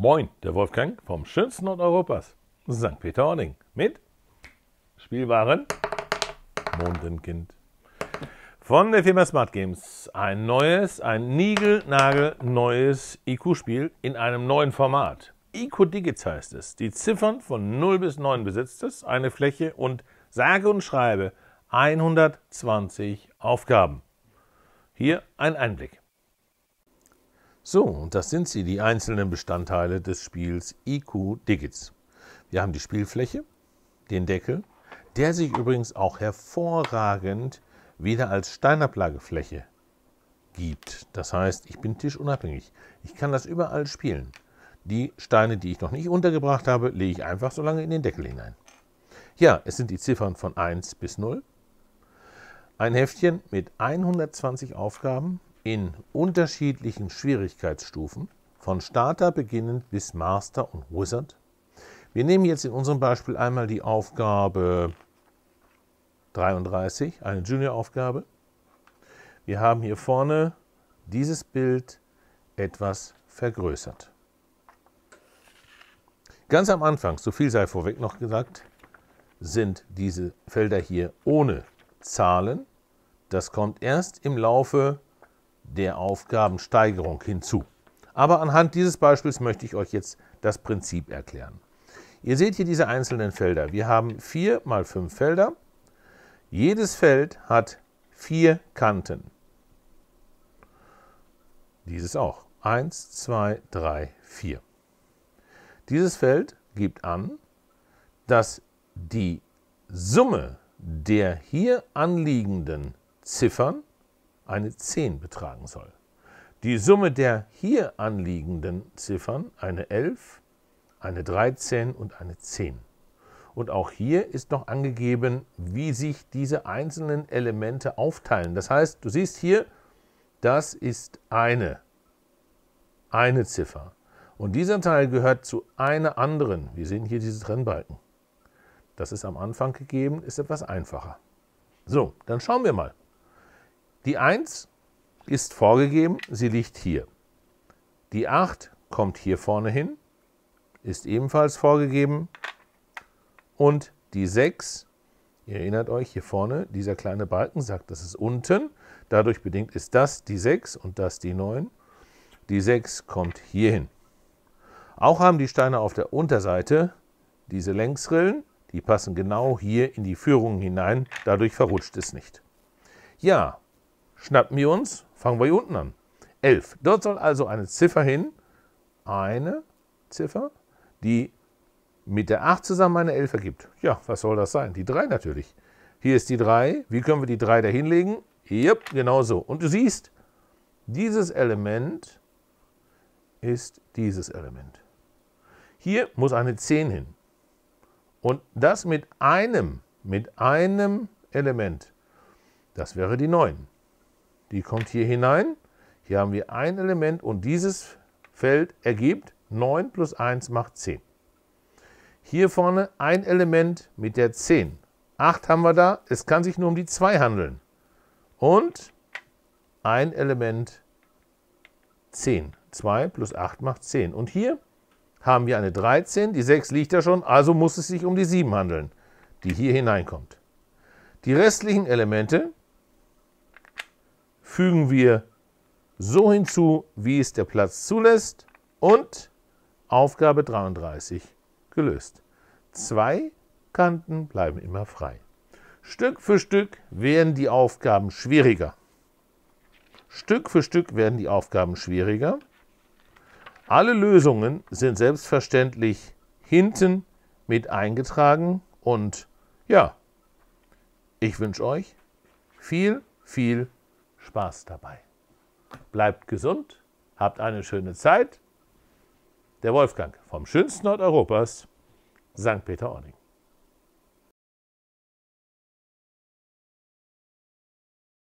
Moin, der Wolfgang vom schönsten Ort Europas, St. Peter-Ording, mit Spielwaren Mondenkind. Von der Firma Smart Games. Ein neues, ein niegelnagel neues IQ-Spiel in einem neuen Format. IQ Digits heißt es. Die Ziffern von 0 bis 9 besitzt es, eine Fläche und sage und schreibe 120 Aufgaben. Hier ein Einblick. So, und das sind sie, die einzelnen Bestandteile des Spiels IQ Digits. Wir haben die Spielfläche, den Deckel, der sich übrigens auch hervorragend wieder als Steinablagefläche gibt. Das heißt, ich bin tischunabhängig. Ich kann das überall spielen. Die Steine, die ich noch nicht untergebracht habe, lege ich einfach so lange in den Deckel hinein. Ja, es sind die Ziffern von 1 bis 0. Ein Heftchen mit 120 Aufgaben, in unterschiedlichen Schwierigkeitsstufen, von Starter beginnend bis Master und Wizard. Wir nehmen jetzt in unserem Beispiel einmal die Aufgabe 33, eine Junior-Aufgabe. Wir haben hier vorne dieses Bild etwas vergrößert. Ganz am Anfang, so viel sei vorweg noch gesagt, sind diese Felder hier ohne Zahlen. Das kommt erst im Laufe der Aufgabensteigerung hinzu. Aber anhand dieses Beispiels möchte ich euch jetzt das Prinzip erklären. Ihr seht hier diese einzelnen Felder. Wir haben vier mal fünf Felder. Jedes Feld hat vier Kanten. Dieses auch. Eins, zwei, drei, vier. Dieses Feld gibt an, dass die Summe der hier anliegenden Ziffern eine 10 betragen soll. Die Summe der hier anliegenden Ziffern eine 11, eine 13 und eine 10. Und auch hier ist noch angegeben, wie sich diese einzelnen Elemente aufteilen. Das heißt, du siehst hier, das ist eine, eine Ziffer. Und dieser Teil gehört zu einer anderen. Wir sehen hier diese Trennbalken. Das ist am Anfang gegeben, ist etwas einfacher. So, dann schauen wir mal. Die 1 ist vorgegeben, sie liegt hier. Die 8 kommt hier vorne hin, ist ebenfalls vorgegeben. Und die 6, ihr erinnert euch, hier vorne, dieser kleine Balken sagt, das ist unten. Dadurch bedingt ist das die 6 und das die 9. Die 6 kommt hier hin. Auch haben die Steine auf der Unterseite diese Längsrillen, die passen genau hier in die Führungen hinein, dadurch verrutscht es nicht. Ja, Schnappen wir uns, fangen wir hier unten an. 11. Dort soll also eine Ziffer hin, eine Ziffer, die mit der 8 zusammen eine 11 ergibt. Ja, was soll das sein? Die 3 natürlich. Hier ist die 3. Wie können wir die 3 da hinlegen? Jupp, genau so. Und du siehst, dieses Element ist dieses Element. Hier muss eine 10 hin. Und das mit einem, mit einem Element. Das wäre die 9. Die kommt hier hinein. Hier haben wir ein Element und dieses Feld ergibt 9 plus 1 macht 10. Hier vorne ein Element mit der 10. 8 haben wir da. Es kann sich nur um die 2 handeln. Und ein Element 10. 2 plus 8 macht 10. Und hier haben wir eine 13. Die 6 liegt da schon, also muss es sich um die 7 handeln, die hier hineinkommt. Die restlichen Elemente fügen wir so hinzu, wie es der Platz zulässt und Aufgabe 33 gelöst. Zwei Kanten bleiben immer frei. Stück für Stück werden die Aufgaben schwieriger. Stück für Stück werden die Aufgaben schwieriger. Alle Lösungen sind selbstverständlich hinten mit eingetragen und ja, ich wünsche euch viel, viel Spaß. Spaß dabei. Bleibt gesund, habt eine schöne Zeit. Der Wolfgang vom schönsten Ort Europas, St. Peter-Ording.